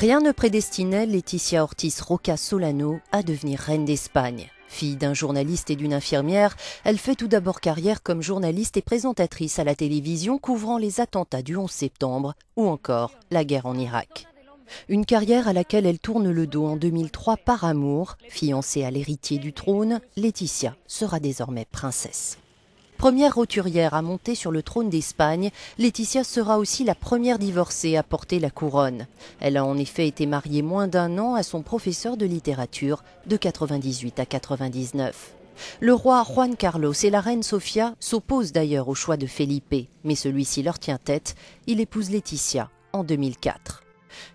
Rien ne prédestinait Laetitia Ortiz Roca Solano à devenir reine d'Espagne. Fille d'un journaliste et d'une infirmière, elle fait tout d'abord carrière comme journaliste et présentatrice à la télévision couvrant les attentats du 11 septembre ou encore la guerre en Irak. Une carrière à laquelle elle tourne le dos en 2003 par amour. Fiancée à l'héritier du trône, Laetitia sera désormais princesse. Première roturière à monter sur le trône d'Espagne, Laetitia sera aussi la première divorcée à porter la couronne. Elle a en effet été mariée moins d'un an à son professeur de littérature de 98 à 99. Le roi Juan Carlos et la reine Sofia s'opposent d'ailleurs au choix de Felipe, mais celui-ci leur tient tête. Il épouse Laetitia en 2004.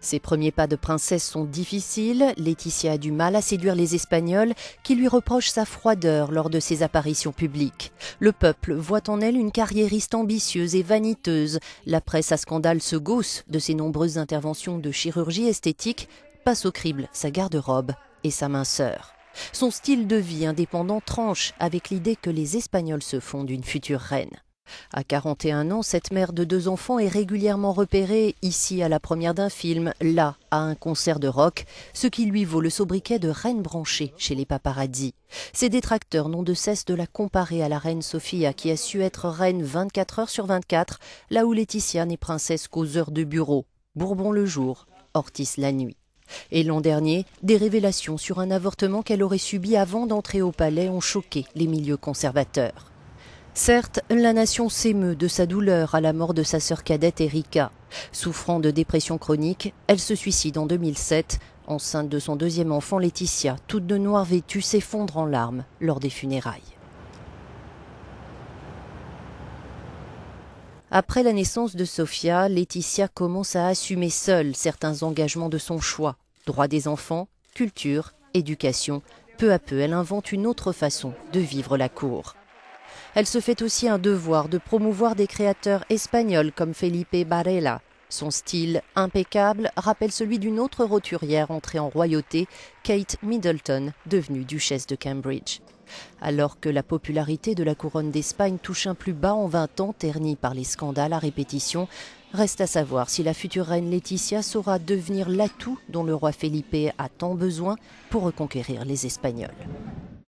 Ses premiers pas de princesse sont difficiles, Laetitia a du mal à séduire les Espagnols qui lui reprochent sa froideur lors de ses apparitions publiques. Le peuple voit en elle une carriériste ambitieuse et vaniteuse. La presse à scandale se gausse de ses nombreuses interventions de chirurgie esthétique, passe au crible sa garde-robe et sa minceur. Son style de vie indépendant tranche avec l'idée que les Espagnols se font d'une future reine. À 41 ans, cette mère de deux enfants est régulièrement repérée, ici à la première d'un film, là à un concert de rock, ce qui lui vaut le sobriquet de reine branchée chez les paparazzi. Ses détracteurs n'ont de cesse de la comparer à la reine Sophia qui a su être reine 24 heures sur 24, là où Laetitia n'est princesse qu'aux heures de bureau, Bourbon le jour, Ortiz la nuit. Et l'an dernier, des révélations sur un avortement qu'elle aurait subi avant d'entrer au palais ont choqué les milieux conservateurs. Certes, la nation s'émeut de sa douleur à la mort de sa sœur cadette Erika. Souffrant de dépression chronique, elle se suicide en 2007. Enceinte de son deuxième enfant Laetitia, toute de noir vêtue, s'effondre en larmes lors des funérailles. Après la naissance de Sophia, Laetitia commence à assumer seule certains engagements de son choix. Droits des enfants, culture, éducation. Peu à peu, elle invente une autre façon de vivre la cour elle se fait aussi un devoir de promouvoir des créateurs espagnols comme Felipe Barella. Son style impeccable rappelle celui d'une autre roturière entrée en royauté, Kate Middleton, devenue duchesse de Cambridge. Alors que la popularité de la couronne d'Espagne touche un plus bas en 20 ans, terni par les scandales à répétition, reste à savoir si la future reine Laetitia saura devenir l'atout dont le roi Felipe a tant besoin pour reconquérir les Espagnols.